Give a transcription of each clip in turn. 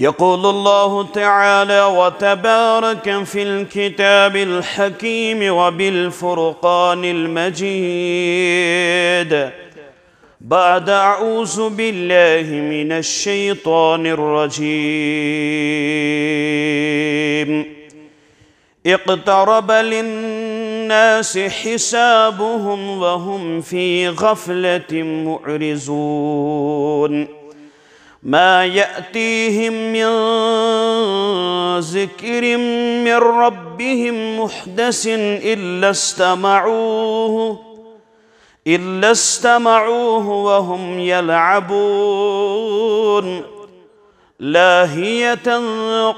يقول الله تعالى وتبارك في الكتاب الحكيم وبالفرقان المجيد بعد اعوذ بالله من الشيطان الرجيم اقترب للناس حسابهم وهم في غفله معرزون ما ياتيهم من ذكر من ربهم محدث الا استمعوه الا استمعوه وهم يلعبون لاهيه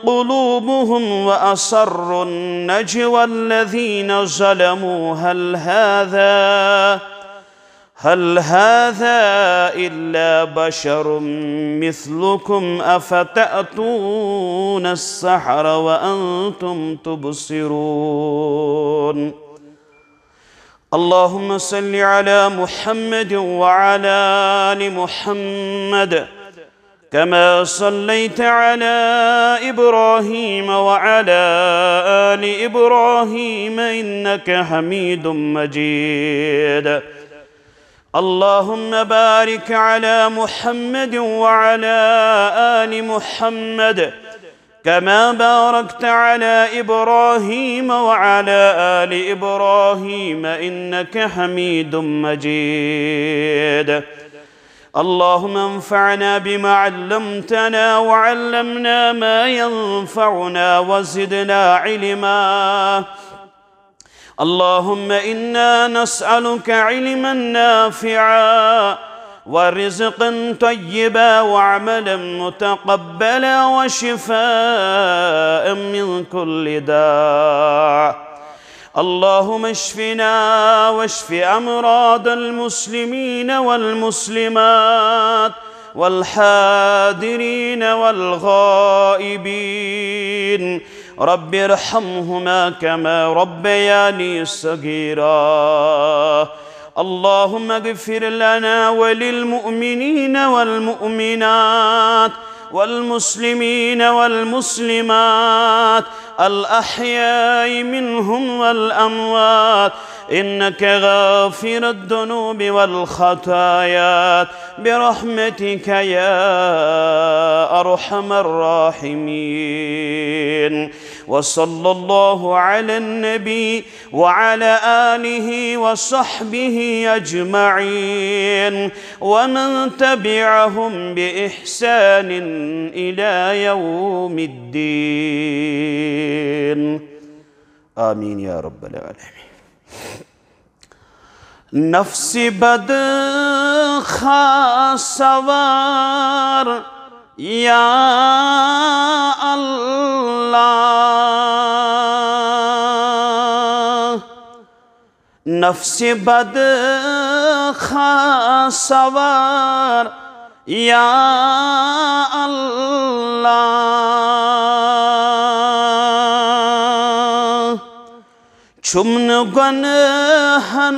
قلوبهم واسروا النجوى الذين ظلموا هل هذا هل هذا الا بشر مثلكم افتاتون السحر وانتم تبصرون اللهم صل على محمد وعلى ال محمد كما صليت على ابراهيم وعلى ال ابراهيم انك حميد مجيد اللهم بارك على محمد وعلى ال محمد كما باركت على ابراهيم وعلى ال ابراهيم انك حميد مجيد اللهم انفعنا بما علمتنا وعلمنا ما ينفعنا وزدنا علما اللهم إنا نسألك علما نافعا ورزقا طيبا وعملا متقبلا وشفاء من كل داء اللهم اشفنا واشف أمراض المسلمين والمسلمات والحاضرين والغائبين رب ارحمهما كما ربياني صغيرا اللهم اغفر لنا وللمؤمنين والمؤمنات والمسلمين والمسلمات الأحياء منهم والأموات إنك غافر الذنوب والخطايا برحمتك يا أرحم الراحمين وصلى الله على النبي وعلى آله وصحبه أجمعين ومن تبعهم بإحسان إلى يوم الدين آمين يا رب العالمين نفصیب خا سوار یا اللہ نفصیبد خا سوار یا اللہ سم گن ہن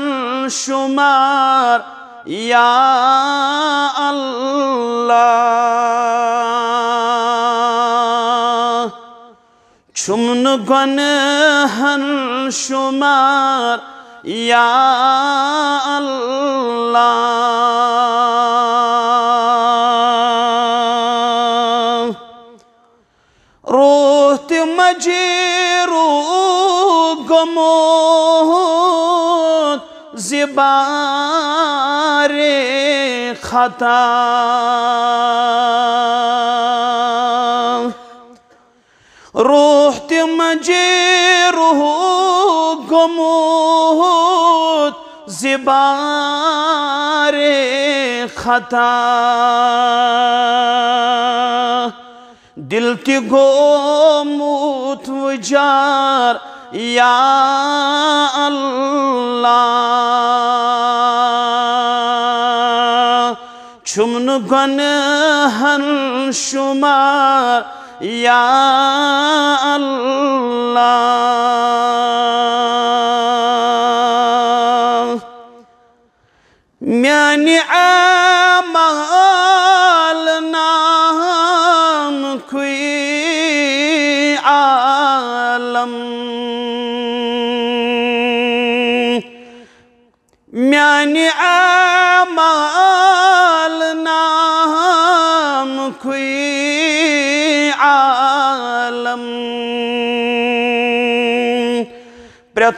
شمار یا اللہ گن ہن شمار یا اللہ روح تم جی موت زبار خطا روح تمجے روح گموت زبار خطا دل تی گو موت ইয়া ছুমন ঘন হন সুমার ইয়া আল্লাহ আ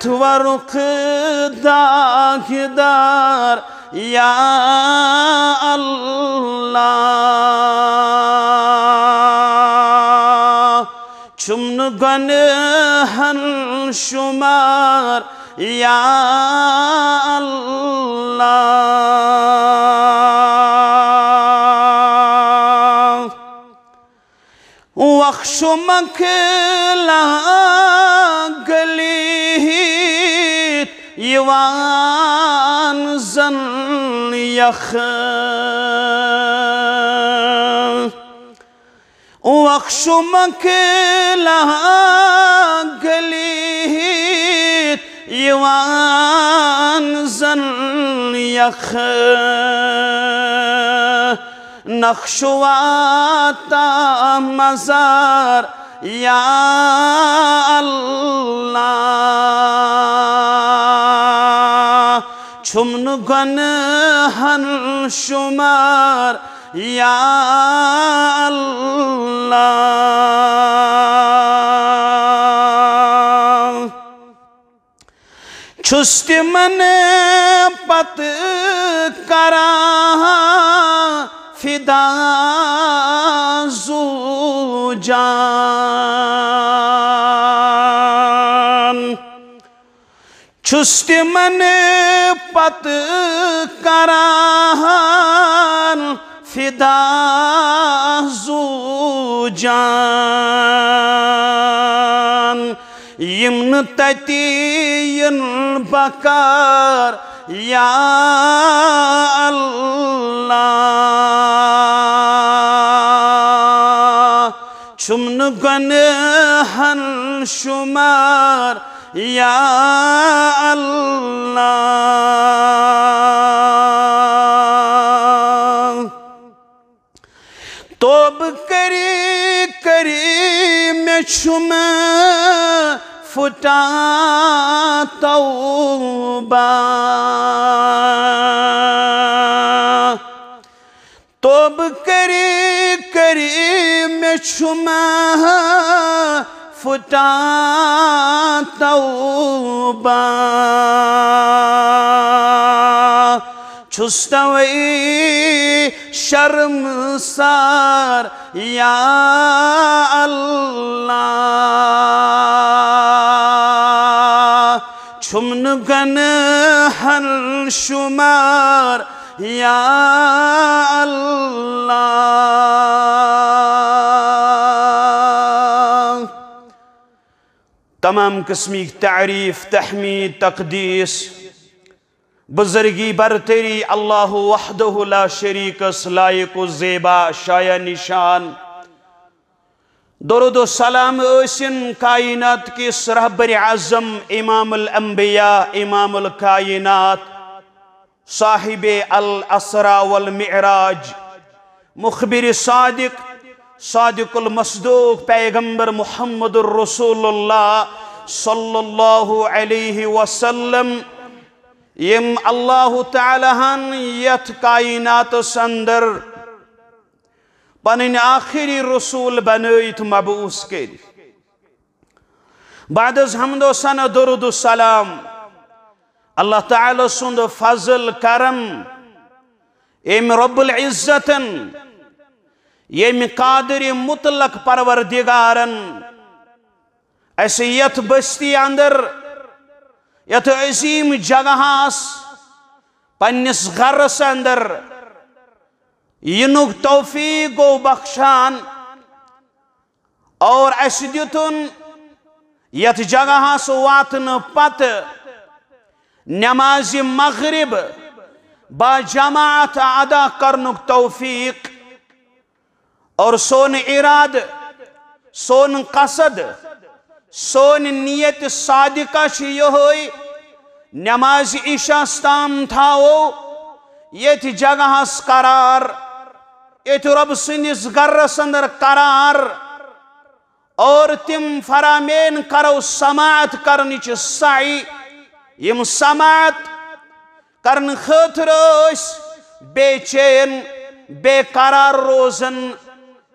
تورق داكدار يا الله چمن گن هر شمار يا الله وخشمك لا قليل يوان زن يخ وخشمك لها قليت يوان زن يخ نخشواتا مزار يا الله چھمن گن ہن شمار یا اللہ چھست من پت کرا فدا زو جان من پت کران فدا زو جان یمن تتین بکار یا اللہ چم گنہن شمار یا اللہ توب کری کری میں شم فٹا توب کری کری میں شمہ فٹا تب چھستوئی شرم سار یا اللہ چھمن گن ہن شمار یا اللہ تمام قسمی تعریف تحمید تقدیس بزرگی برتری اللہ وحدہ لا شریک سلائق و زیبا شایع نشان درود و سلام اسن کائنات کس رحبر اعظم امام الانبیاء امام الكائنات صاحب الاسرا والمعراج مخبر صادق صادق المصدوق پیغمبر محمد الرسول الله صلى الله عليه وسلم يم الله تعالى هن يت كائنات سندر پنن آخری رسول بنويت مبعوث کرد بعد از حمد و سن درود و سلام الله تعالى سند فضل کرم ام رب العزتن یم قادر مطلق پروردار اس بستی اندر یت عظیم جگہاس پنس غرس اندر ادر توفیق گو بخشان اور یت جگہاس واتن پت نماز مغرب با جماعت ادا کرنک توفیق اور سون اراد سون قصد سون نیت صادقہ ہوئی نماز یہشاستام تاو یت جگہ قرار یھ رب سند گرس اندر قرار اور تم فرامین کرو سماعت کرنچ یم سماعت کرن خطر اس بے چین بے قرار روزن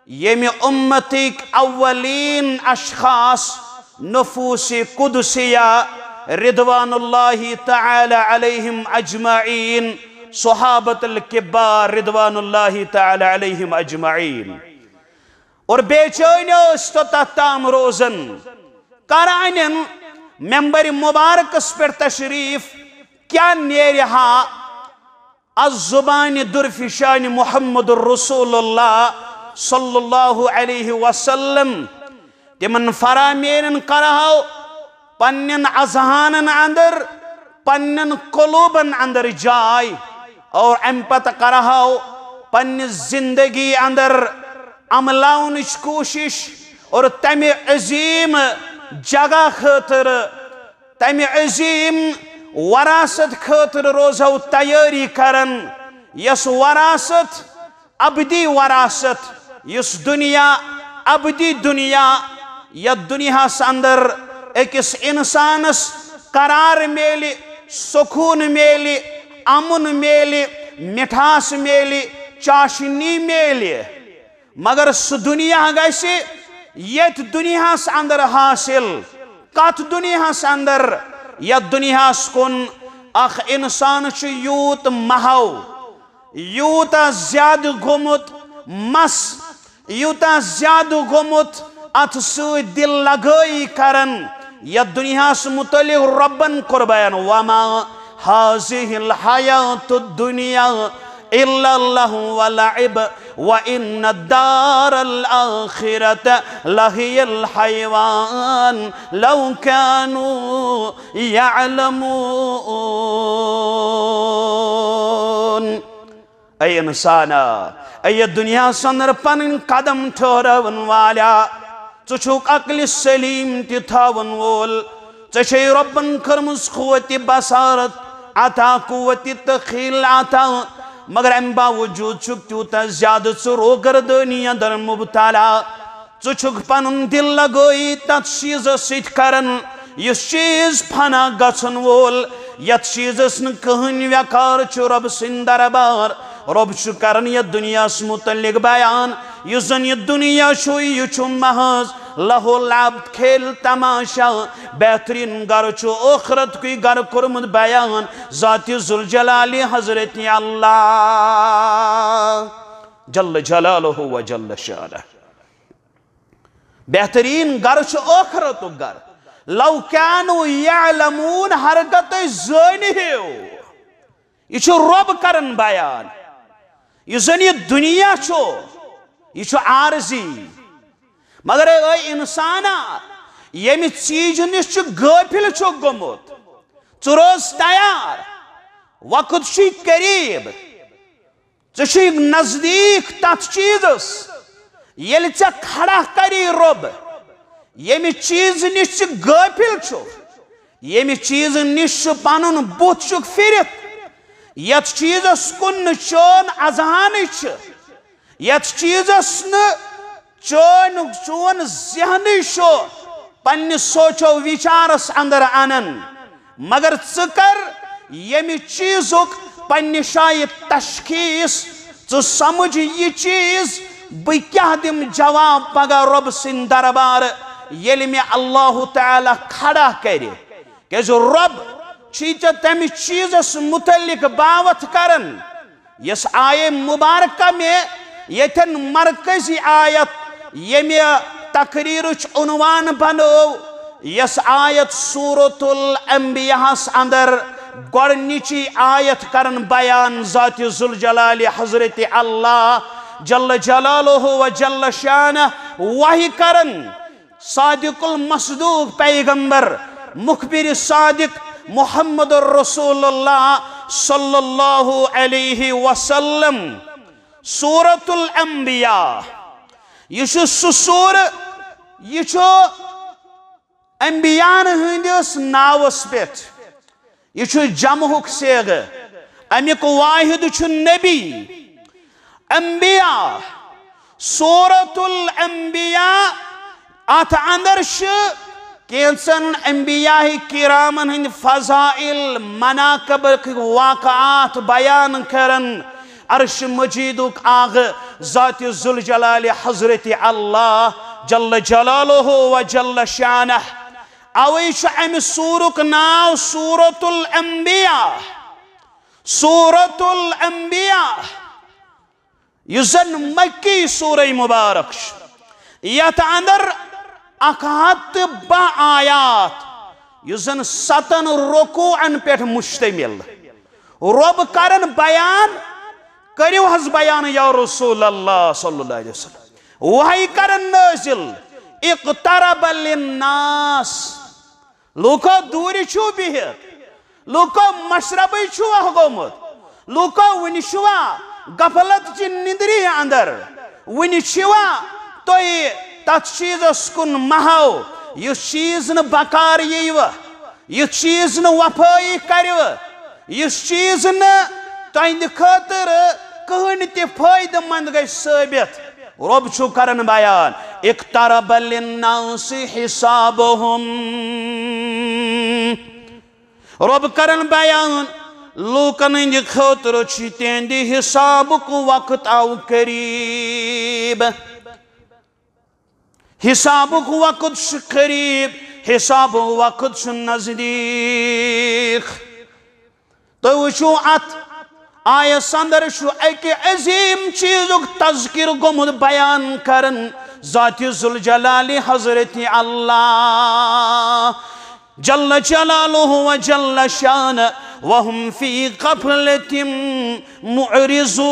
يمي أمتك أولين اشخاص نفوس قدسية رضوان الله تعالى عليهم أجمعين صحابة الكبار رضوان الله تعالى عليهم أجمعين اور بے استطعتام روزن تو تتھ ممبر مبارکس پٮ۪ٹھ تشریٖف کیٛاہ نیرِ ہا از محمد رسول اللہ صلی اللہ علیہ وسلم تمن فرامین کرہو پنن پین اندر پنن پلوبن اندر جائے اور امت کرہو پن زندگی اندر عمل کوشش اور تم عظیم جگہ خاطر تم عظیم وراثت خاطر روزو تیاری کرن یس وراثت ابدی وراثت دنیا ابدی دنیا دنیا اندر انسانس قرار میلی سکون میلی امن میلی مٹھاس میلی چاشنی میلی مگر دنیا سنیا یت دنیا اندر حاصل دنیا اندر یا دنیا کن انسان یوت مہو یوتا زیادہ گومت مس يوتا زیادو غموت ات سو دل لگوی کرن یا دنیا سے ربن قربان وما هذه الحياة الدنيا إلا الله ولعب وإن الدار الآخرة لهي الحيوان لو كانوا يعلمون اے اے انسانا دنیا پن قدم ٹھہرا والا ٹھک اقل سلم تول ربن کرمز قوت بصارت عطا قوت تخیل عطا مگر ام باوجود تیوتہ زیادہ ثردالا ٹک پن دل لگوئی لگی تیزس کرن یہ چیز فنہ گن وول یت چیز نہین وقار چب سربار رب کرن یہ دنیا متعلق بیان اس زن یہ دنیا یہ محض لہو لب کھیل تماشا بہترین گر چھو اخرت کی گر کرمت بیان ذات حضرت اللہ جل جل جلالہ و شانہ بہترین گر چھو اخرت گر لو کانو یعلمون حرکت ہو یہ چھو رب کرن بیان یہ دنیا یہ مگر انسانہ یم چیز نشل گوت روز تیار وقت چی قریب ٹھے نزدیک تیز یل چھ کھڑا تری رب یم چیز نشل یہ چیز نش چن بھریت یت چیزس کن چون ازانچ یت چیزس نون چون ذہن چھ پنہ سوچو وچارس اندر انن مگر ثر یم چیز پنہ شائع تشخیص سمجھ یہ چیز بہ کیا دم جواب پگہ رب سن دربار یل مے اللہ تعالی کھڑا کر رب تم چیز متعلق باوت کرن یس کرے مبارکہ میں یتن مرکزی آیت یمی تقریر عنوان بنو یس آیت صورت المبیاس اندر گی آیت کرن بیان ذات ذالجلال حضرت اللہ جل جلالہ و جل شانہ وحی کرن صادق المسد پیغمبر مخبر صادق الرسول الله صلى الله عليه وسلم سورة الأنبياء يشو سورة يشو امبیان هندس ناوس بيت يشو جمہک سیغ أميك واحد نبي أنبياء سورة الأنبياء ات اندر كيلسن انبياء كرام هن فضائل مناقب واقعات بيان كرن عرش مجيدك آغ ذات ذوالجلال حضرت الله جل جلاله و جل شانہ اوی چھ امہ ناو سورة الانبياء سورة الانبياء يزن مكي سورة مبارك یت اکہت با آیات یزن ستن پیٹھ مشتمل رب کرن بیان کریو حض بیان یا رسول اللہ صلی اللہ علیہ وسلم وحی کرن نازل اقترب ناس لوکو دوری چھو لوکو مشربی چھو گن غفلت چی ندری اندر ون ت تس چیزس کن محو یہ چیز نکار یہ چیز نفائی کرو اس چیز خاطر تہ فائدہ مند گئی ثابت رب چھو کرن بیان اقترب للناس حسابهم رب کرن بیان لوکن ہند خاطر تہ حساب کو وقت آو قریب حسابک وقت سے قریب حساب وقت نزدیک تو کو ات س سندر شو ایک عظیم چیزک تذکر گمد بیان کرن ذات ذوالجلال حضرت اللہ جل و جل چلالہ وحم فیل تم مرزو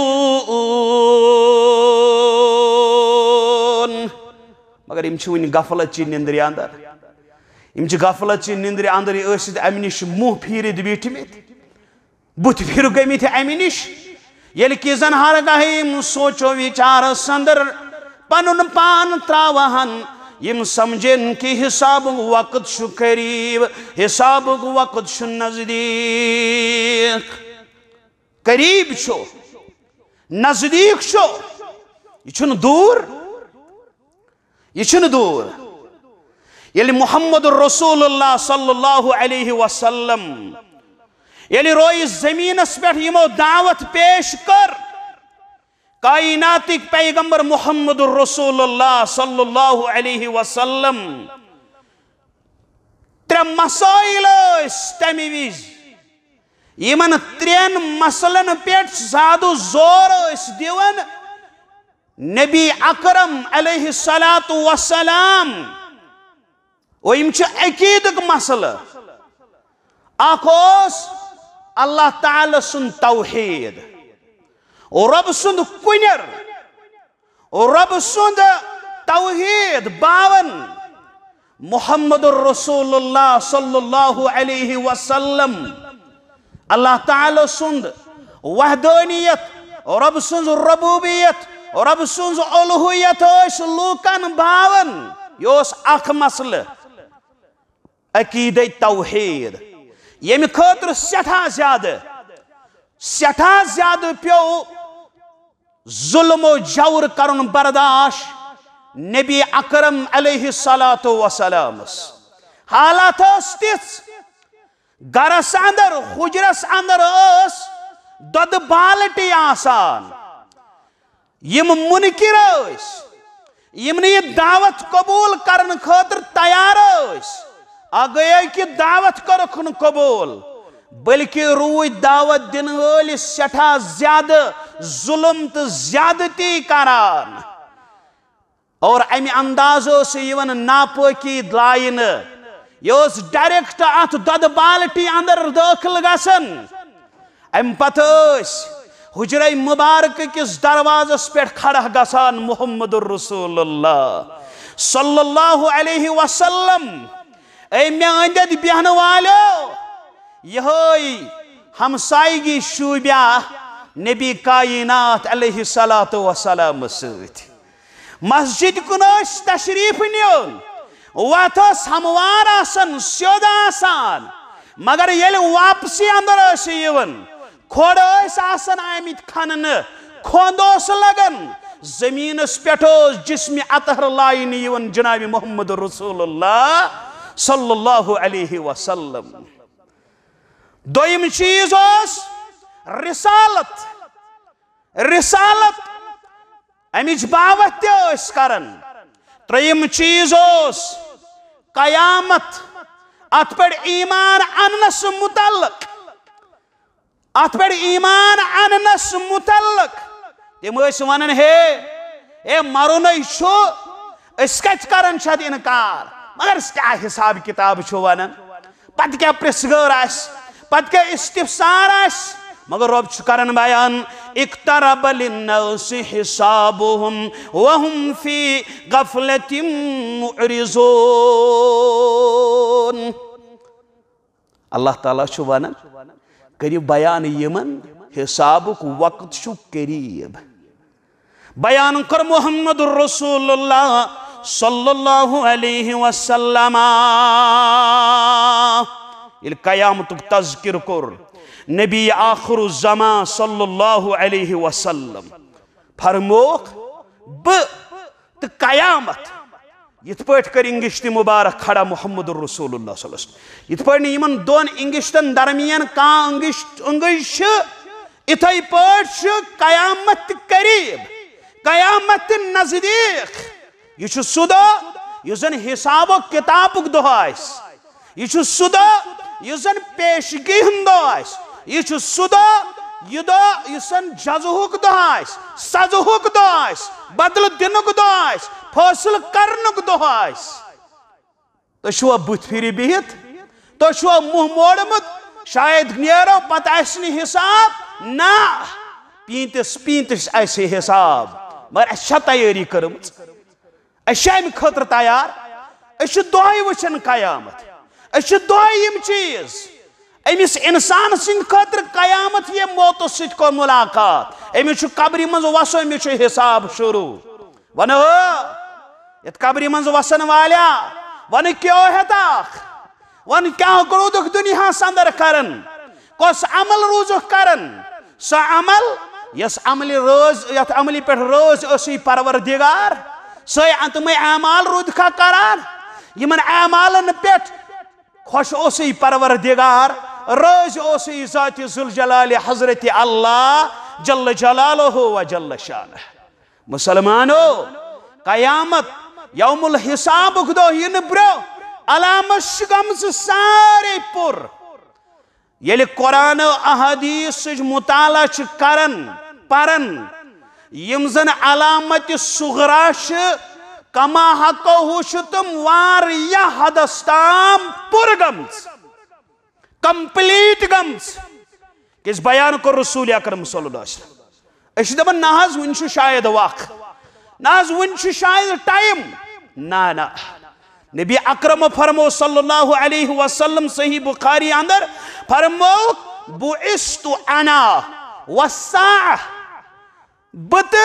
مگر یم چھ ون غفلت چی نندر اندر یم چھ غفلت چی نندر اندر ٲسِتھ امہِ نِش مُہ پھیٖرِتھ بیٖٹھمٕتۍ بُتھِ پھیٖرٕ گٔمٕتۍ امہِ نِش ییٚلہِ کہِ زن ہر گاہہِ یِم سونٛچو وِچارس اندر پنُن پان ترٛاوہن یم سمجھن کہ حساب وقت شو قریب حساب وقت شو نزدیک قریب شو نزدیک شو یہ چھن دور يشنو دور يلي محمد رسول الله صلى الله عليه وسلم يلي روي الزمين اسبت يمو دعوت پیش کر قائناتك پیغمبر محمد رسول الله صلى الله عليه وسلم ترى مسائل تمہ يمن ترين مسلن پیٹ زادو زور دیون نبي اكرم عليه الصلاة والسلام ويمشي یم چھ اقوس الله تعالى سن توحيد ورب سن كنر ورب سن توحيد باون محمد الرسول الله صلى الله عليه وسلم الله تعالى سند وحدانیت رب سند ربوبیت رب سنز سلہیت لوکن باون یہ اخ مسلہ عقید توحید یم خطر سٹھا زیادہ سٹھا زیادہ پیو ظلم و جور کرن برداشت نبی اکرم علیہ صلاح وسلام حالات تس گرس اندر حجرس اندر اس دد بالٹی آسان یم منکر یم دعوت قبول کرن خاطر تیار آ کہ دعوت کورک قبول بلکہ روئی دعوت دن ول زیادہ ظلم تو زیادتی کران اور کرداز ناپوکی لائن ڈائریکٹ ات دد بالٹی اندر داخل دخل ام پتہ حجرہ مبارک کس دروازس پہ کھڑا گسان محمد الرسول اللہ صلی اللہ علیہ وسلم اے میں والو یہوئی یہمسائی شوبیا نبی کائنات علیہ صلاۃ سویت مسجد کنوش تشریف نیون واتس ہموار آسن سیود آسان مگر واپسی اندر کھوڑ آسان آمت کھنن کند لگان زمینس پہ جسم اطہر لائن جناب محمد رسول اللہ صلی اللہ علیہ وسلم دویم چیز اس رسالت رسالت امچ باوت تس کر تریم چیز قیامت ات پہ ایمان انس متعلق ات پہ ایمان اننس متعلق تم وے ہے اے اس مرنس کران انکار مگر کیا حساب کتاب ورہ پتہ مگر رب کر بیان اقترب حسابهم وهم اختر معرضون اللہ تعالیٰ چھو تعالی کر بیان یمن حساب وقت شو قریب بیان کر محمد الرسول اللہ صلی اللہ علیہ وسلم قیامتک تذکر کر نبی آخر الزمان صلی اللہ علیہ وسلم فرموک ب قیامت یت پیٹھ کر انگشت مبارک کھڑا محمد الرسول اللہ صلی اللہ علیہ وسلم یت پیٹھ نہیں من دون انگشتن درمین کان انگشت انگش اتھائی پیٹھ شو قیامت قریب قیامت نزدیق یہ چھو صدا یہ زن حساب و کتاب اگ دو آئیس یہ چھو صدا یہ زن پیشگی ہن دو آئیس یہ چھو صدا یہ دو یہ سن جزوک دو آئیس سزوک دو آئیس بدل دنک دو آئیس فاصل کرنک دو آئیس تو شوہ بوت پھیری بیت تو شوہ موہ موڑمت شاید نیرو پت ایسنی حساب نا پینتس پینتس ایسی حساب مگر اشا تیاری کرمت اشا ایم خطر تیار اشا دعائی وچن قیامت اشا دعائی ایم چیز ایم اس انسان سن خطر قیامت یہ موت سچ کو ملاقات ایم اشا قبری منز واسو ایم اشا حساب شروع و ق ق ق ق ق ق ق ق ون کیا مز والیاداخ دنیا کرن کس عمل روز کرن سا عمل یس عمل عملی پہ روز اسی پروردار سا انتم ععمال رودکھا کرعال پہ پروردگار روز اسی ذات ذل حضرت اللہ جل و جل جلال مسلمانو قیامت یوم الحساب دیکھ بر علامت گمز سارے پور یل یعنی قرآن و احادیث مطالعہ کر علامت سغرا کما حکو ہ تمہار حدس تام پور کمپلیٹ گمز کس بیان کو رسول اکرم صلی اللہ علیہ وسلم نا ون سے شاید وق نہ ون شاید ٹائم نہ نہ نبی اکرم فرمو فرم صلی اللہ علیہ وسلم صحیح بخاری اندر فرمو بس تنا بت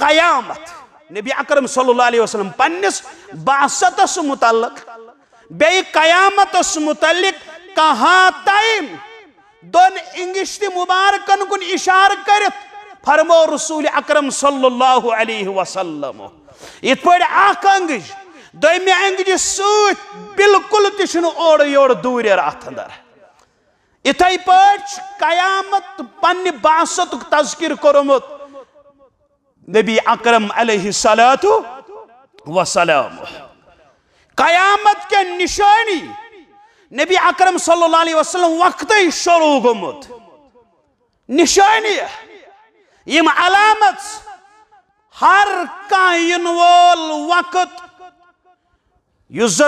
بیامت نبی اکرم صلی اللہ علیہ وسلم پنس باستس متعلق بہت قیامتس متعلق کہاں ٹائم دون انگشت مبارکن کن اشار کرت فرمو رسول اکرم صلی اللہ علیہ وسلم اخہ انگج انگج دنگج سالکل تی اور دور اندر ادر ات قیامت پنہ باست تذکر کرمت نبی اکرم علیہ صلا وسلام قیامت کے نشانی نبی اکرم صلی اللہ علیہ وسلم وقت شروع گمت نشانی ہے یم علامت ہر کان وول وقت اس ز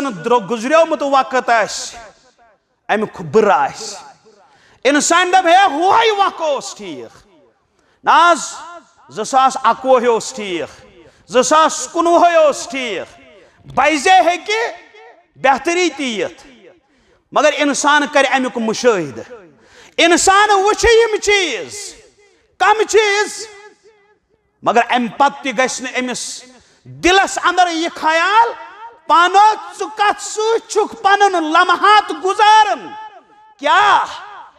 گزمت وقت آر آسان دب ہوئی وقت ٹھیک نہ زیا کس ٹھیک ٹھیک بائزے ہے کہ بہتری تیت مگر انسان کر کرشاد انسان وش چیز کم چیز مگر پتہ تی گیسن امیس دلس اندر یہ خیال پانو چکت سو چک پانن لمحات گزارن کیا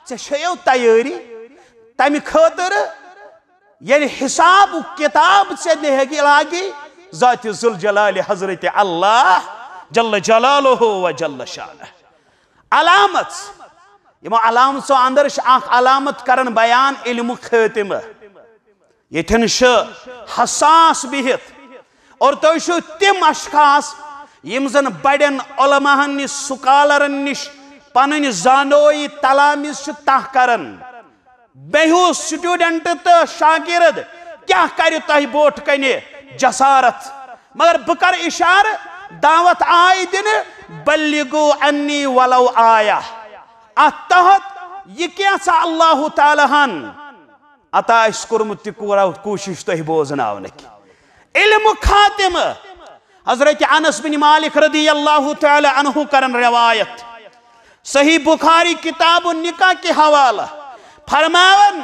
چشیو تیوری تیمی خطر یعنی حساب و کتاب سے نہیں لاگی کہ لاغی ذات ذل جلال حضرت اللہ جل جلالہ و جل شانہ علامت امو علامت اخ علامت کرن بیان علم خطمہ یتن سے حساس بہت اور تہو تم اشخاص زن بڑاماہ نکالر نش پن زانوی تلامز سے طرح بے ہو سٹوڈنٹ تو شاگرد کیا کریں بوٹ کن جسارت مگر بہ کر اشار دعوت آئی دن بل گو الو آیا التهت يكيسا الله تعالى هن أتا اشكر متكورا كوشش تهبوزنا ونك علم خاتم حضرت انس بن مالک رضی اللہ تعالی عنہ کرن روایت صحیح بخاری کتاب النکاح کی حوال فرماون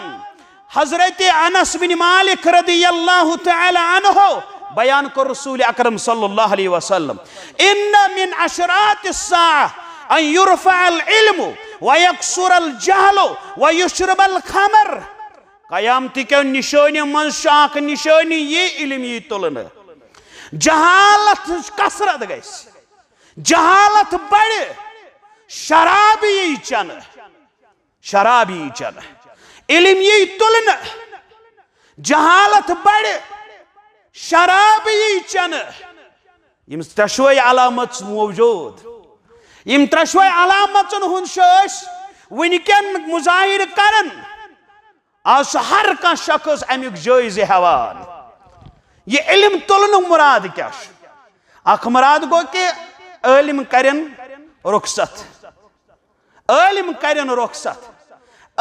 حضرت انس بن مالک رضی اللہ تعالی عنہ بیان کو رسول اکرم صلی اللہ علیہ وسلم ان من اشرات الساعه ان العلم جہل ومر قیامت نشان نشانی یہ علم یہ تلن جہالت کسرت جہالت یہ چن گہالت یہ چن علم یہ تلن جہالت بڑے شراب تشوی علامت موجود ہن شوش ونکن مظاہر کرن آج ہر کا شخص امیک جائز حوال یہ علم تلن مراد کیا مراد گو کہ علم کرن رخصت علم کرن رخصت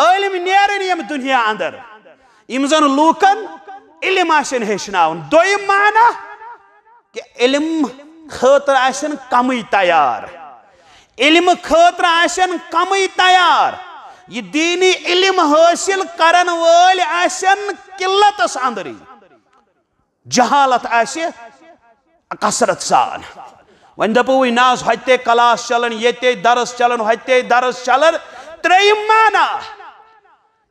علم نیرن یم دنیا اندر یم زن لوکن علم آسن معنی کہ علم خطر کمی تیار علم خطر آشن کمی تیار یہ دینی علم حاصل کرن وال آشن قلتس اندری جہالت آشی کثرت سان ون دپو ناز ہوتے کلاس چلن یتے درس چلن ہوتے درس چلن تریم مانا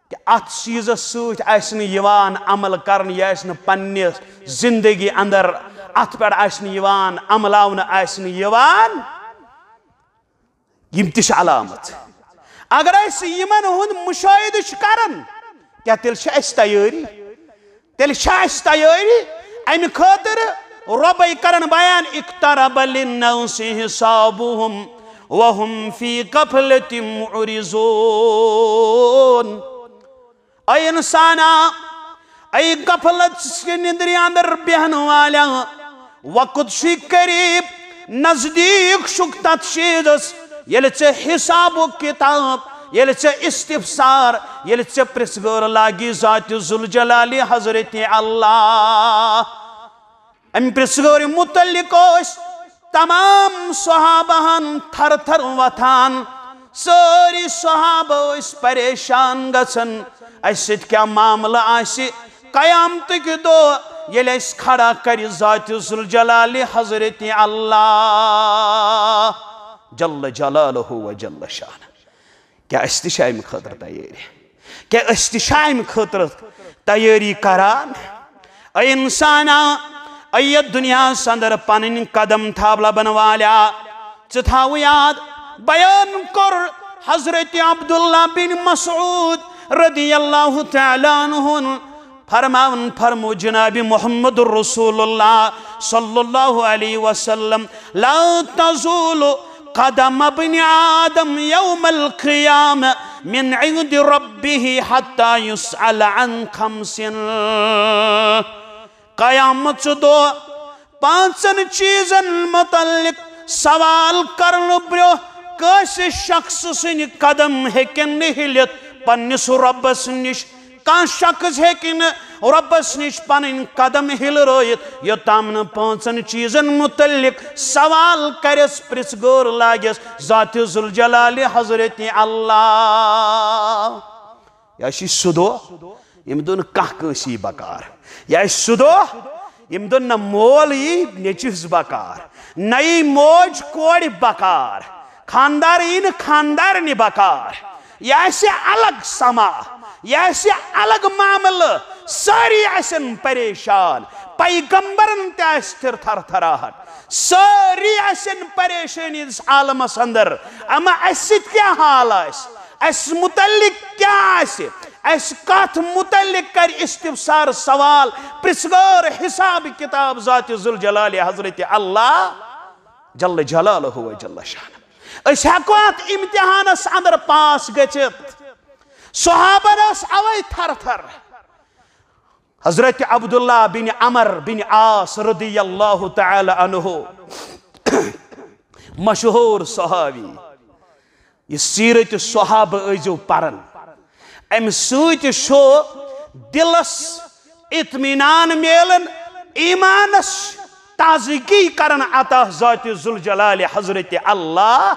کہ ات چیز سوچ آسن یوان عمل کرن یہ آسن پنی زندگی اندر ات پر آسن یوان عملاون آسن یوان يمتش علامت اگر اس يمن ہن مشاهد شکرن کیا تل چھ اس تیاری تیل چھ اس تیاری خاطر رب کرن بیان اقترب للناس حسابهم وهم في قفلة معرضون اي انسانا اي قفلت سے اندر بہن والا وقت شی قریب نزدیک شک یل چھ حساب کتاب یل استفسار یل چرسغور لاگی ذات ذول حضرت اللہ ام گور متعلق تمام صحابہن تھر تھر وتان سری سہاب پریشان گا اس کیا معاملہ آسی قیامت کی دو یل کھڑا کری ذات ذول جلال حضرت اللہ جل جلاله وجل شانه کیا اس خطر امہ خٲطرٕ تیٲری خطر اس تہ امہ کران انسانا اے دنیا سندر پنن قدم تھاب لبن چتاو ژٕ تھاو یاد بیان کوٚر حضرت عبداللہ بن مسعود رضی اللہ تعالیٰ عنہ فرماون فرمو جناب محمد رسول اللہ صلی اللہ علیہ وسلم لا تزول قدم ابن آدم يوم القيامة من عند ربه حتى يسأل عن خمس قيامة دو پانچن چیزن متعلق سوال کرن برو کس شخص سن قدم ہیکن نہلت پنس ربس نش کان شخص ہیکن ربس نش پن قدم ہل ہلرت یوتھام پانچن چیزن متعلق سوال کرس پری لاگس ذات ذوالجلال حضرت اللہ یا سدھان بکار یہ سد یم نہ مول یی نیچوس بکار نئی موج کور بکار خاندار یی خاندار نی بکار یہ ایسے الگ سما یہ ایسے الگ معاملہ ساری ایسے پریشان پیغمبرن تے ایسے تر تھر تھراہت ساری ایسے پریشان اس عالم سندر اما ایسے کیا حال ایسے ایسے متعلق کیا ایسے ایسے کات متعلق کر استفسار سوال پرسگار حساب کتاب ذات زلجلال حضرت اللہ جل جلال ہوئے جل شانہ اس ہیکو ات امتحانس اندر پاس گچت صحابن اس اوے تھر تھر حضرت عبداللہ بن عمر بن عاص رضی اللہ تعالی عنہ مشہور صحابی یہ سیرت صحابہ ایزو پرن ام سوت شو دلس اطمینان میلن ایمانس تازگی کرن عطا ذات ذوالجلال حضرت اللہ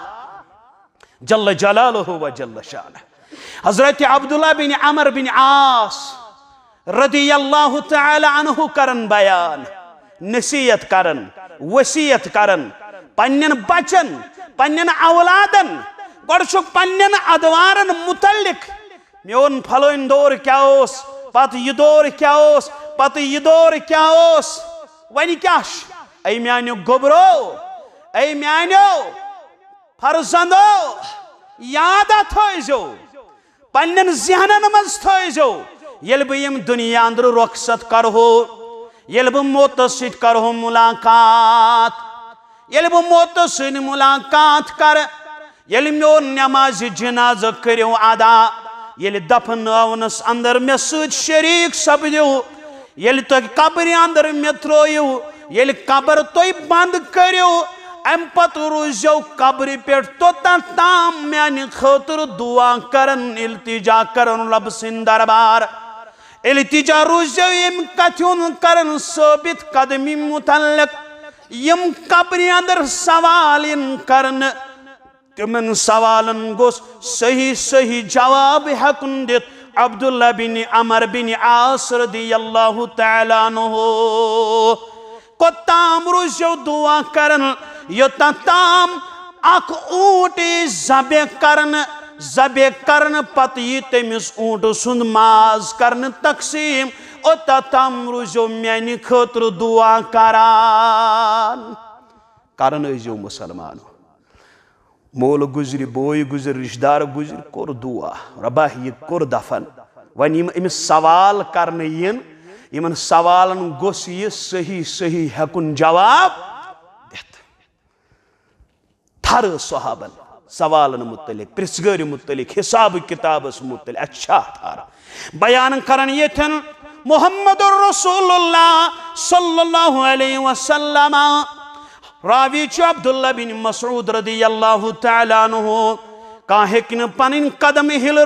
جل جلاله وجل شانه حضرت عبداللہ بن عمر بن عاص رضي الله تعالى عنه کرن بيان نصیت کرن وسیعت کرن پنن بچن پنن اولادن گڑشک پنن ادوارن متعلق میون پھلوین دور کیا پت یہ دور کیا پت یہ دور کیا اوس ونی کیاش ای میانیو گبرو ای میانیو فرزندو یادہ تھوئی جو پنن زیانہ مز تھوئی جو یل یم دنیا اندر رخصت کر ہو یل بیم موت سید کر ہو ملاقات یل بیم موت سید ملاقات کر یل میون نماز جناز کریو آدا یل دفن آونس اندر میں سود شریک سب جو یل تو کبری اندر میں تروئیو یل قبر توی بند کریو امہ پتہ روز قبر پھر توت تام میانہ خطر دعا کرجا کر لب سند دربار التجا روزیو کرن ثابت قدمی متعلق یم قبری اندر سوال ان تمن سوالن گوس صحیح صحیح جواب حکن دیت عبداللہ بن عمر بن عاص رضی اللہ تعالیٰ کوتام روزیو دعا کرن کر اوٹ ای ذبح کرن ذبح یہ تمس اونٹ سند ماز کرن تقسیم تا تام روزیو میانہ خطر دعا کرن ازیو مسلمان مول گزر بوئی گزر رشتہ دار گزر دعا ربا یہ کور دفن ون امس سوال کرنے یمن سوالن گوس یہ صحیح صحیح ہن جواب تھر صحابن سوالن متعلق پرسگر متعلق حساب کتابس متعلق اچھا تھارا بیان کرن تھن محمد الرسول اللہ صلی اللہ علیہ وسلم راوی چو عبداللہ بن مسعود رضی اللہ تعالیٰ پنن قدم ہل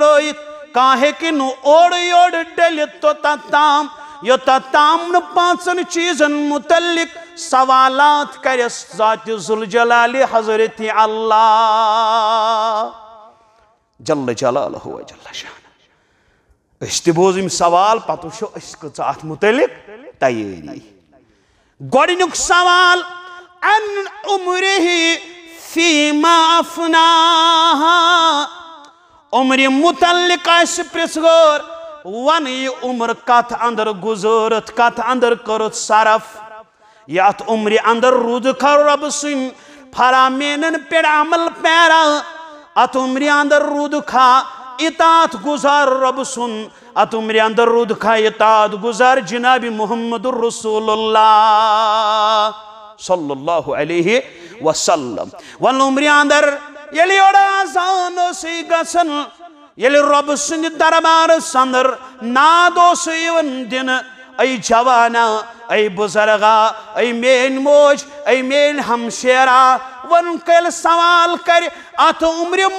اوڑ ہلر تو تام یوتام پانچن چیزن متعلق سوالات کرس ذات ذوالجلال حضرت اللہ جل جل اس بوز سوال پتہ وچو ات متعلق تیاری سوال ان تیین گوال افناہا عمر متعلق آرس غور ون یہ عمر کت اندر گزرت کت اندر کرت صرف یت عمر اندر رود کر رب سن فرام عمل پیرا ات عمر اندر رود کھا اطاعت گزار رب سن ات عمر اندر رود کھا اطاعت گزار جناب محمد الرسول اللہ صلی اللہ علیہ وسلم ون عمر اندر یلی آسان یلی رب سند سندر نادو سیون دن ای جوانا ای بزرگا ای مین موج ای مین ہمشیرا ون کل سوال کر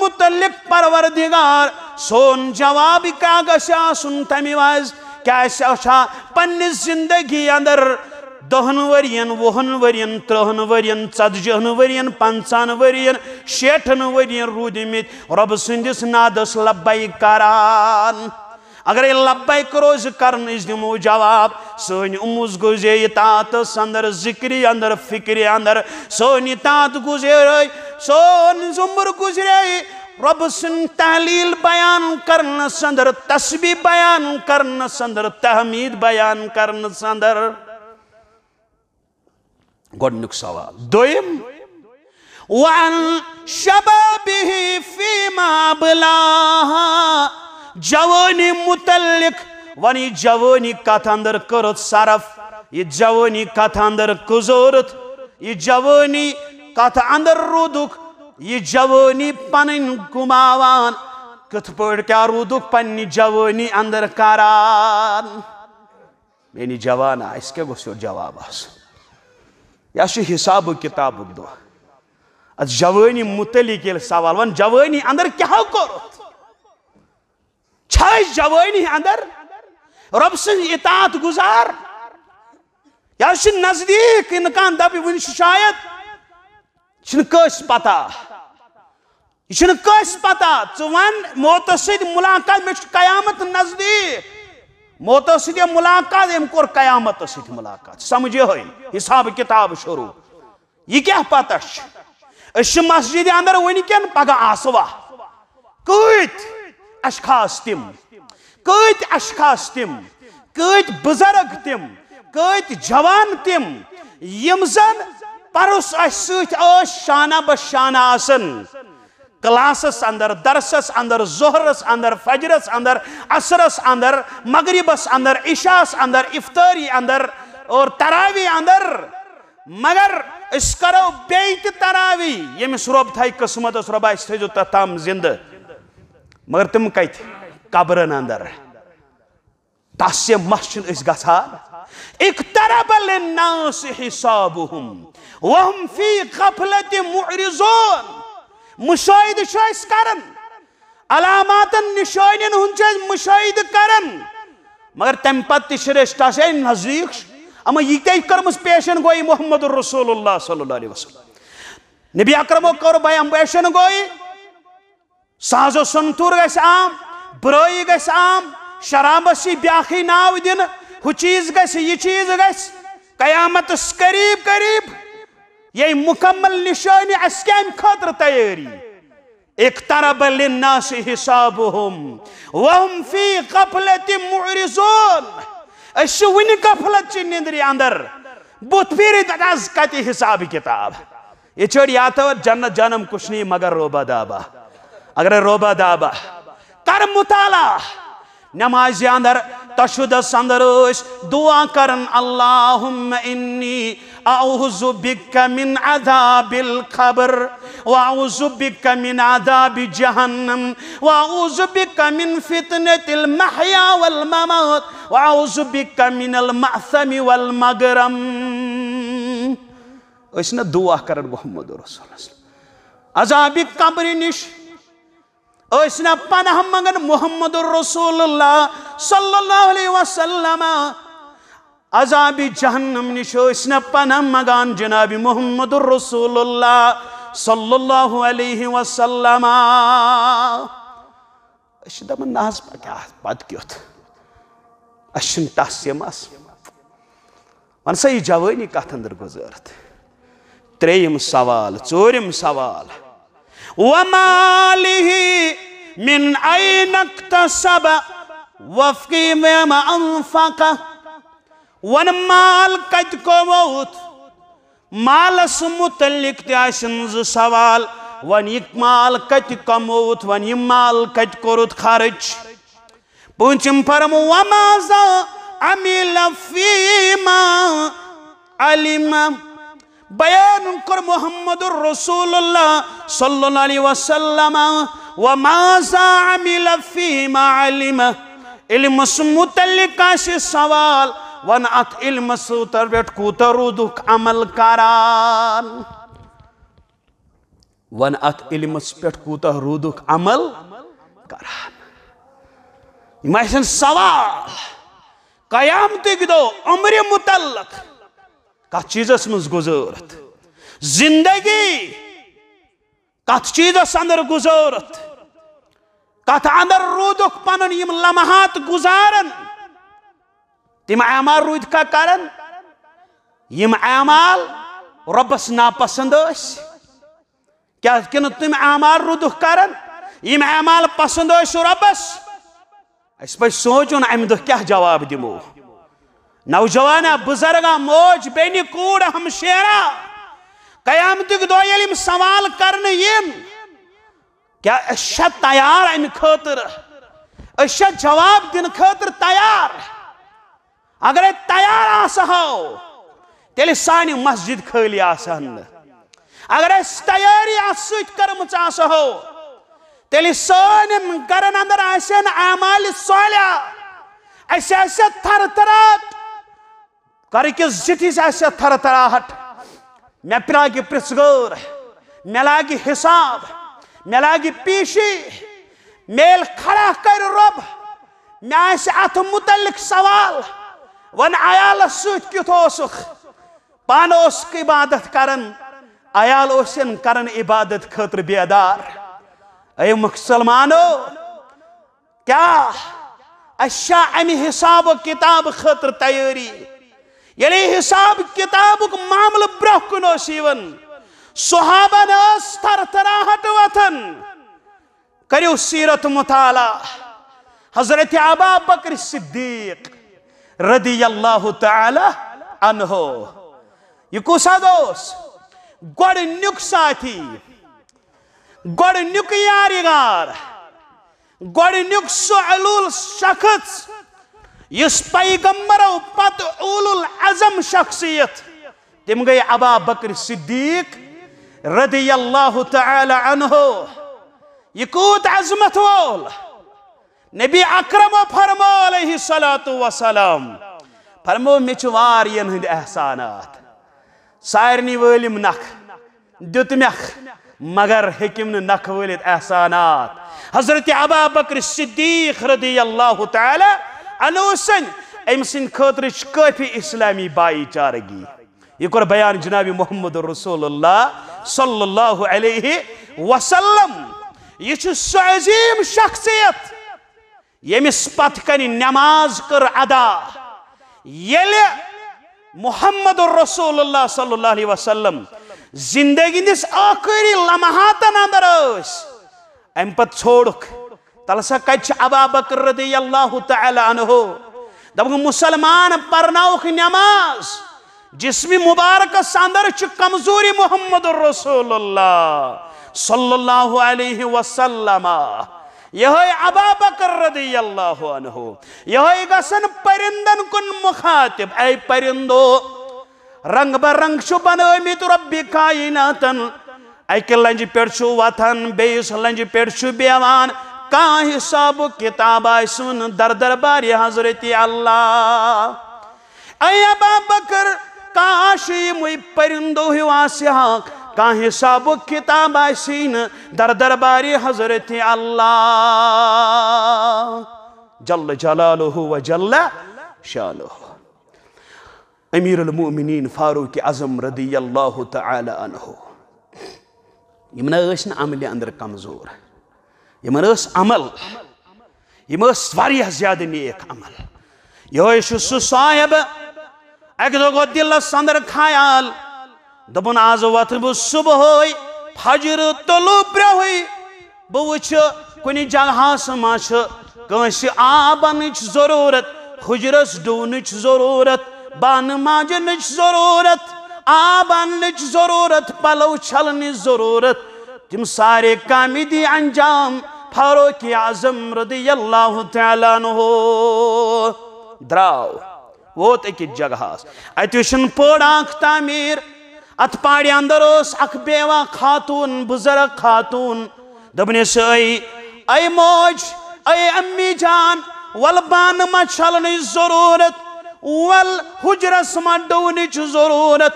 متعلق پروردگار سون جواب گشا کیا تمہسا پنس زندگی اندر دہن ورین وہن ورین ترہن ورین چدجہن ورین پنچان ورین شیٹھن ورین رودی میت رب سندس نادس لبائی کاران اگر لبائی کروز کرن اس دیمو جواب سونی اموز گزی تاتس اندر ذکری اندر فکری اندر سونی تات گزی رائی سونی زمبر گزی رائی رب سن تحلیل بیان کرنس اندر تسبیح بیان کرنس اندر تحمید بیان کرنس اندر تحمید بیان کرنس اندر گۄڈنیُک سوال دوٚیِم وَعَنْ شَبَابِهِ فِي مَا بِلَاهَا جوانی متعلق وَن یہِ جوانی کَتھ اَنٛدَر کٔرٕتھ صرف یہِ جوانی کَتھ اَنٛدَر گُزورُتھ یہِ جوانی کَتھ اَنٛدَر روٗدُکھ یہِ جوانی پَنٕنۍ گُماوان کِتھ پٲٹھۍ کیٛاہ روٗدُکھ پنٛنہِ جوانی اَنٛدَر کَران میٛٲنی جوان آسہِ کیٛاہ گوٚژھ یورٕ جواب آسُن یا حساب کتاب دو ات جوانی متعلق سوال ون جوانی اندر کیا کرت چھائی جوانی اندر رب سن اطاعت گزار یا چھ نزدیک انکان دپی ون شاید چھن کس پتا یہ کس پتا ژٕ ون موتس سۭتۍ ملاقات قیامت نزدیک موتو سیدھے ملاقات امکور قیامت سیدھے ملاقات سمجھے ہوئی حساب کتاب شروع یہ کیا پتش اس مسجد اندر ہوئی نہیں کین پگا آسوا کوئیت اشخاص تیم کوئیت اشخاص تیم کوئیت بزرگ تیم کوئیت جوان تیم یمزن پروس اشسوٹ اوش شانہ بشانہ آسن کلاسس اندر درسس اندر ظہرس اندر فجرس اندر عصرس اندر مغربس اندر عشاس اندر افطاری اندر اور تراوی اندر مگر اس کرو بیت تراوی یمس رب تھائی قسمت اس ربا اس تھیجو تتام زندہ مگر تم کت قبرن اندر اس گسا اقترب حسابهم وهم مہشت گرب معرضون مشاہد شوائس کرن علاماتن نشانین ہن چیز مشاہد کرن مگر تم پت تشرشتہ سے نزدیک اما یہ تیج کرمز پیشن گوئی محمد الرسول اللہ صلی اللہ علیہ وسلم نبی اکرمو کرو بیان پیشن گوئی ساز و سنتور گیس عام برائی گیس عام شرابسی بیاخی ناو دن ہو چیز گیس یہ چیز گیس قیامت اس قریب قریب یہ مکمل نشانی تیاری اقترب للناس حسابهم وهم حسابت ندر اندر بوت بت پھر کتی حساب کتاب یہ چوری جنت جنم کشنی مگر روبا دابا اگر روبا دابا کر مطالعہ نماز اندر توشدس ادر دعا کرن کر انی أعوذ بك من عذاب القبر وأعوذ بك من عذاب جهنم وأعوذ بك من فتنة المحيا والممات وأعوذ بك من المعثم والمغرم أسنا دعا کرن محمد رسول الله صلى الله عليه وسلم عذاب قبر نش أسنا پناہ مغن محمد رسول الله صلى الله عليه وسلم عذاب نشو اسنا پنا مگان جناب محمد الرسول الله صلى الله عليه وسلم دپان نہ پتہ بقى اَسہِ كيوت اشن سِمَس وَن سا یہِ جوٲنی کَتھ اَنٛدر گزرت تريم سوال ژوٗرِم سوال له مِن اين اكتسب وفقي مَا انفقه ون مال کت کو کموت مالس متعلق تاشن ز سوال ون یک مال کت کموت ون یم مال کت کرت خرج پونچم فرم ومازا عمل فیما علم بیان کر محمد الرسول اللہ صلی اللہ علیہ وسلم ومازا عمل فیما علم علم سمتلکاش سوال سوال ولمس عمل ولمس پوت رمل سوال دو عمر متعلق کیزس مز گزورت زندگی کت اندر گزورت کت اندر رودک پنن یم لمحات گزارن تم رود کا کرن یم اعمال ربس ناپسند کیا تم اعمال رود کرن یم اعمال پسند اس ربس اس پہ سوچن جواب دواب نوجوانا بزرگا موج بینی ہم شیرا قیامت یلیم سوال کیا اشت تیار خطر اشت جواب دن خاطر تیار اگر تیار آسہو ہو تیلی سانی مسجد کھلی آسہن ہند اگر اس تیاری آسویت کرمچ آسا ہو تیلی سانی گرن اندر آسین ان آمال سوالیا ایسے ایسے تھر ترات کرکی زیتی سے ایسے تھر تراہت میں پینا کی پرسگور میں لاغی حساب میں لاغی پیشی میل کھڑا کر رب میں ایسے اتھ متعلق سوال ون عیال سوت کیت اوسخ پان اوسک عبادت کرن عیال اوسن کرن عبادت خطر بیدار اے مسلمانو کیا اشا امی حساب و کتاب خطر تیاری یعنی حساب کتاب معامل برہ کنو اوسیون صحابہ ناس تر تراحت وطن کریو سیرت مطالعہ حضرت عباب بکر صدیق رضي الله تعالى عنه یہِ کُس حظ اوس گۄڈٕنیُک ساتھی گۄڈٕنیُک یاریگار گۄڈٕنیُک سُہ علول شخص يس پیغمبرو پتہٕ اولول العظم شخصیت تِم گٔے ابا بکر صدیق رضي الله تعالى عنه يكوت کوٗت عظمت وول نبي اكرم فرمو عليه الصلاة والسلام فرمو مچوار ہند احسانات سارنی ولم نخ دیت مخ مگر ہکم نخ ولت احسانات حضرت ابا بکر صدیق رضی اللہ تعالی عنہ سن ام سن خاطر کافی اسلامی بائی چارگی یہ کور بیان جناب محمد رسول اللہ صلی اللہ علیہ وسلم یہ عظیم شخصیت یمس پت کن نماز کر ادا یل محمد الرسول اللہ صلی اللہ علیہ وسلم زندگی آخری لمحات ام پت چھوڑک تلسا کچھ ابا بکر رضی اللہ تعالی عنہ دب مسلمان پرناوک نماز جسم چھ کمزوری محمد الرسول اللہ صلی اللہ علیہ وسلم يهوي أبا بكر رضي الله عنه يهوي غسن پرندن كن مخاطب أي پرندو رنگ برنگ شبان ومت ربي كائناتن أي كلنج پرشو وطن بيس لنج پرشو بيوان كان حساب كتاب سن در دربار حضرت الله أي أبا بكر كاشي مي پرندو هواسي حاق کا حساب و کتاب آئیسین در درباری حضرت اللہ جل جلالہ و جل شانہ امیر المؤمنین فاروق عظم رضی اللہ تعالی عنہ یہ منہ اسن عملی اندر کمزور یہ منہ اس عمل یہ منہ اس واریہ زیادہ نہیں ایک عمل یہ ہوئی شسو صاحب ایک دو گو دل اس اندر کھائیال آز آج بو صبح فجر تلو بروئی بہ و کن جگہ مہن آب انورت حجرس ضرورت بانہ ماجن ضرورت آب ضرورت پلو چلن ضرورت تم سارے دی انجام فاروق اعظم رضی اللہ تعالیٰ نہو دراؤ ووت اک جگہس ایتوشن پوڑاک تعمیر ات پاڑی اندر اس اک بیوہ خاتون بزرگ خاتون دبنی سے ای موج ای امی جان وان ما چلن ضرورت ول حجرس مہ ڈونچ ضرورت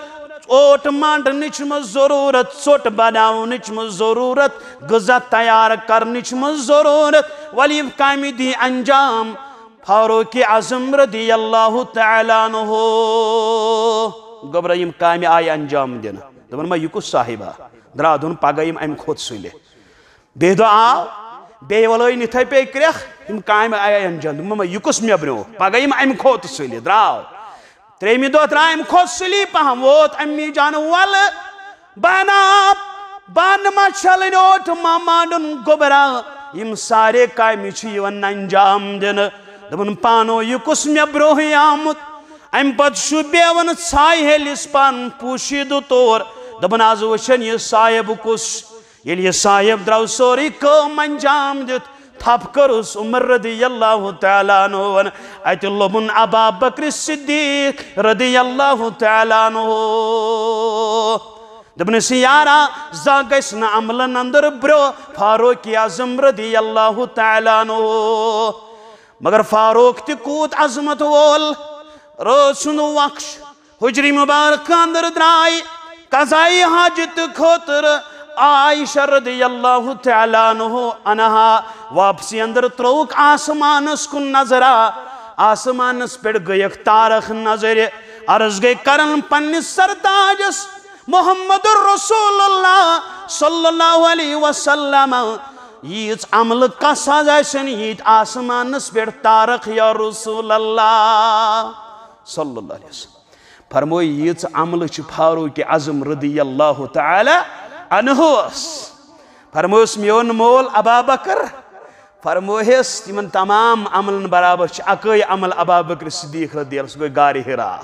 اوٹ مانڈنچ ضرورت مجورت بناونچ بنانے ضرورت غذا تیار کرنچ ضرورت ولی ورف دی انجام فاروق اعظم رضی اللہ تعالیٰ عنہ گوبرا یم کامہ آئی انجام دن دپن ما یہ کس صاحبہ درا دون پگہ یم ام کھوت سلہ بی دو آو بی ولوی نتھے پے کرخ یم کامہ آئی انجام دن ما یہ کس میبرو پگہ یم ام کھوت سلہ دراو تریمی دو ترا ام کھوت سلی پہم ووت امی جان ول بانا بان ما چلن اوٹ مامانن گوبرا یم سارے کامہ چھ انجام دن دپن پانو یہ کس میبرو آمت ام پت شو بیون سائی ہے لیس پان پوشی دو تور دبن آزوشن یہ سائیب کس یہ لیے سائیب دراؤ سوری کم انجام دیت تھپ کر عمر رضی اللہ تعالیٰ نو ایت اللہ من عبا بکر صدیق رضی اللہ تعالیٰ نو دبن سیارا زاگ اسن عمل نندر برو فارو کی عظم رضی اللہ تعالیٰ نو مگر فاروق تکوت عظمت وول سنو وقش حجری مبارک اندر درائی قضائی حاجت خوتر آئے رضی اللہ تعالیٰ نہو انہا واپسی اندر تروک آسمان اس کن نظرہ آسمان اس پیڑ گئیک تارخ نظر عرض گئی کرن پنس سرداجس محمد الرسول اللہ صلی اللہ علیہ وسلم یہ عمل کس اس پیڑ تارخ یا رسول اللہ صلى الله عليه وسلم فرموي يتس عمل فاروق عزم رضي الله تعالى عنه فرموس ميون مول أبا بكر فرموهس تمن تمام عمل برابر اكي عمل أبا بكر صديق رضي الله عنه غاري هرا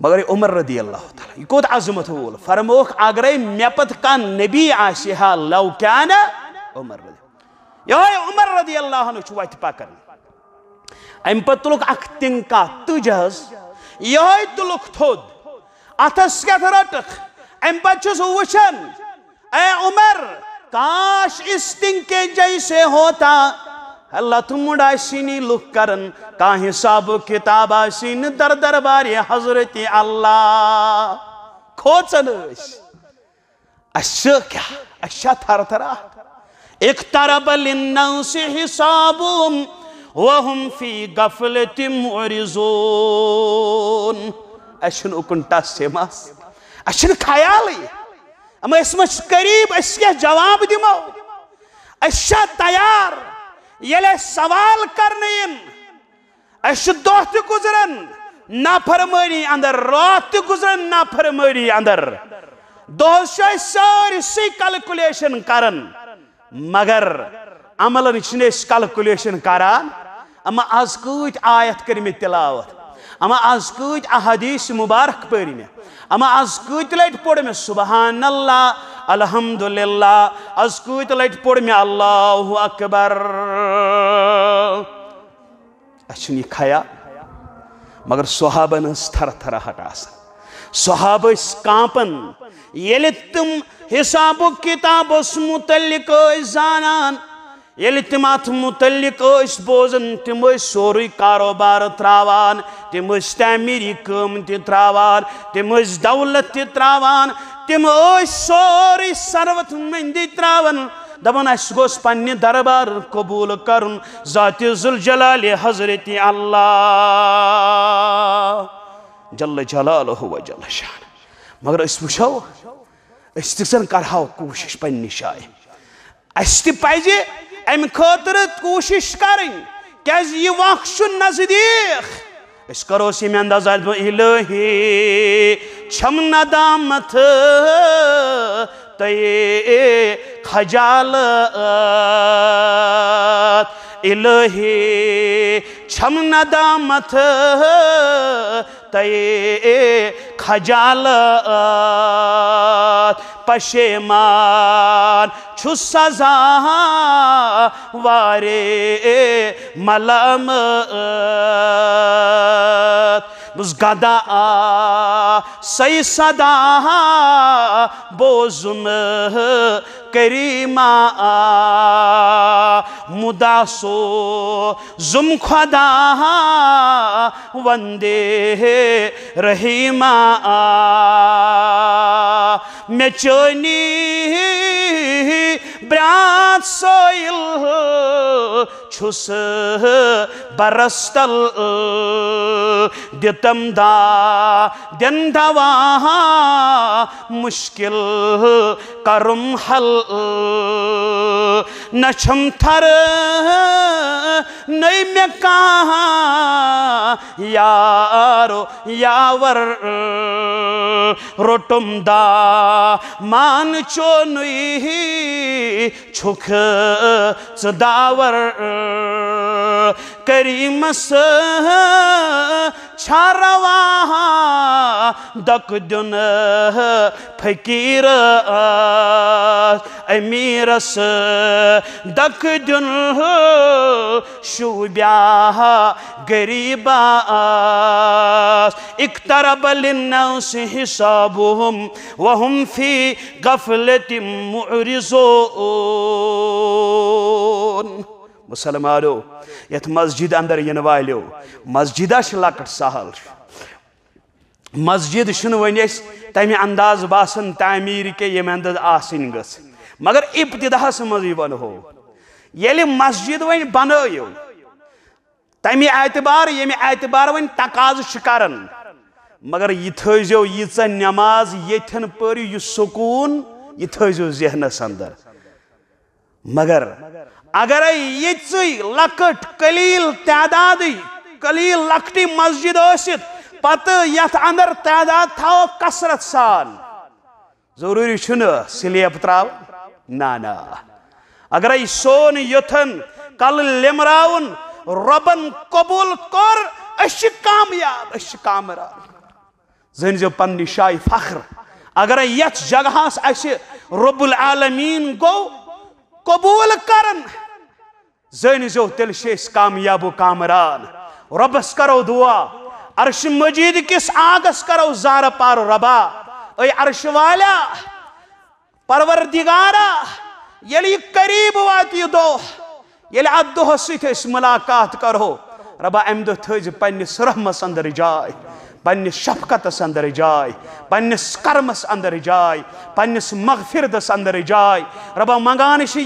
مگر عمر رضي الله تعالى یہ کوت هول ہول فرموک اگرے میپت کان نبی آشی ہا لو کان عمر رضی يا عمر رضي الله عنه شو وقت پاکرن ایم پتہ لوگ اکتن کا تجاز یہای تو لوگ تھود اتس کے تھرٹک ایم پتہ چھو سوچن اے عمر کاش اس تن کے جیسے ہوتا اللہ تم مڈا سینی کرن کا حساب کتاب آسین در در بار حضرت اللہ کھوچن اس اس کیا اس شاہ تھر تھرہ اقترب لنن سے حسابوں وَهُمْ فِي غَفْلَتِ مُعْرِزُونَ اشن اکن ٹس سیماس اشن خیالی اما اسمش قریب اس کے جواب دیمو اشا تیار یلے سوال کرنین اش دوہ تہ گزرن نافرمانی اندر رات تہ گزرن نافرمانی اندر دۄہس چھِ أسۍ سٲرسٕے کلکُلیشن کران مگر عملن چھِنہٕ أسۍ کلکُلیشن کران اما آز کت آیت کر مے اما ہما کت احادیث مبارک پہ مے اما آز کت لٹ پو سبحان اللہ الحمد للہ آز کت لٹ پو مے اللہ اکبر اچھن یہ کھایا مگر سحابنس تھر تھرا حق آ سحاب کاپن یل تم حساب و کتاب متعلق زانان ییٚلہِ تِم اَتھ مُتعلِق ٲسۍ بوزان تِم ٲسۍ سورُے کاروبار ترٛاوان تِم ٲسۍ تعمیٖری کٲم تہِ ترٛاوان تِم ٲسۍ دولت تہِ ترٛاوان تِم ٲسۍ سورُے سروت مندی تران دپان گوٚژھ پنٛنہِ دربار قبوٗل کَرُن ذاتہِ ذاتال حضرت اللہ جل جلال جل شان مگر أسۍ أسۍ وٕچھو تہِ زَن کَرہاو کوٗشِش پنٛنہِ جایہِ اَسہِ تہِ پَزِ امن خطر یہ وقت نزدیک اس اروسی میں اندازہ الہی چھم ندامت کھجالہ عل الہی چھم ندامت تے خجالت پشیمان چھو سزا وارے ملامت بس گدا آ سی صدا بوزم کریما آ مدا سو خدا وندے رحیمہ رہیم آ برات سویل چھس برستل دتم دا دن دوا مشکل کرم حل نہم تھر نئی میں کہاں یارو یاور روٹم دا مان چون چھک چداور کریم سہ چھاروا دک دن فقیر امیر سہ دک دن شوبیا غریبا اقترب للناس حسابهم وهم في غفلة معرضون مسلمانو یت مسجد اندر والو مسجدہ لکٹ سہل مسجد سے ون ام انداز باسن تعمیر کہ ابتداس ونہو یل مسجد ون بنو تمہ اعتبار یم اعتبار ون تقاض کر مگر یہ یہ نماز پریو یہ سکون یہ تیو ذہنس اندر مگر اگر یہ لکٹ قلیل تعدادی کلیل لکٹی مسجد پت یت اندر تعداد تھاو کثرت سان ضروری سلیب تراو نا نا اگر سون یتھن کل لمراون ربن قبول کر اش اش کامیاب کامران اسن پن جائیں فخر اگر یت جگہ اسی رب العالمین گو قبول کرن شیس کامیاب و کامران ربس کرو دعا عرش مجید کس آگس کرو زار پار ربا اے عرش والا پروردگارا یلی قریب واتی دو یلی عدو حسیت اس ملاقات کرو ربا امدو تھج پنیس رحمس اندر جائے پفقت اندر جا پسمس ادر جا پسفردس اندر جا ربا منگانے سے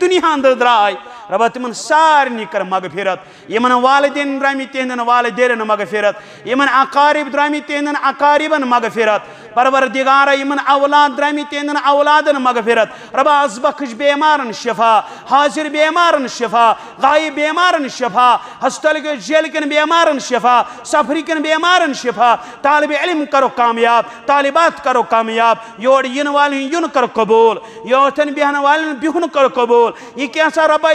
دنیا اندر دراعے ربہ تمن سارے کر مغفرت یمن والدین تہندن والدین مغفرت یمن اقارب درامی تہندن اقاربن مغفرت پروردگار یمن اولاد درامی تہندن اولادن مغفرت از بخش بیمارن شفا حاضر بیمارن شفا غائب بیمارن شفا ہسپتال کے جیل کن بیمارن شفا سفری کن بیمارن شفا طالب علم کرو کامیاب طالبات کرو کامیاب یور ین والن یون کر قبول یوتن بہن والن بہن کر قبول یہ کیسا ربا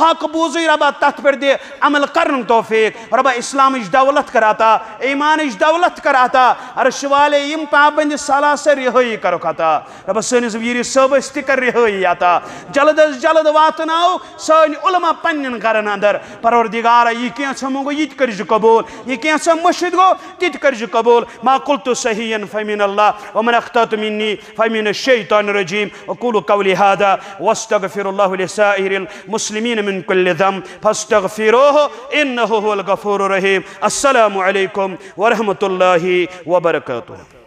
حق بوزی ربا تر پہ دے عمل کرن توفیق ربا اسلام اج دولت کراتا ایمان اج دولت کراتا اطا عر ش والے پابند صلاح سے رہائی ربا سنیز ویری صبح استکر رہائی آتا جلد از جلد واتناو سن علماء پنن کرن اندر پروردگارا یہ پور دگارا یہ کیرز قبول یہ کی ثا مشید گو ترجی قبول ما قلت صحیح فمن اللہ ومن اختت منی فمن الشیطان قولی هذا واستغفر الله لسائر المسلمين المسلمين من كل ذنب فاستغفروه إنه هو الغفور الرحيم السلام عليكم ورحمة الله وبركاته